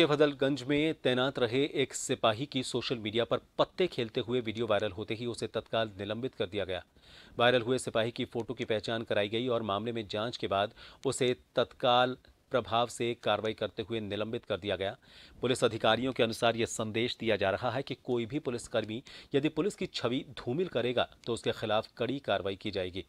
के फजलगंज में तैनात रहे एक सिपाही की सोशल मीडिया पर पत्ते खेलते हुए वीडियो वायरल होते ही उसे तत्काल निलंबित कर दिया गया वायरल हुए सिपाही की फोटो की पहचान कराई गई और मामले में जांच के बाद उसे तत्काल प्रभाव से कार्रवाई करते हुए निलंबित कर दिया गया पुलिस अधिकारियों के अनुसार यह संदेश दिया जा रहा है कि कोई भी पुलिसकर्मी यदि पुलिस की छवि धूमिल करेगा तो उसके खिलाफ कड़ी कार्रवाई की जाएगी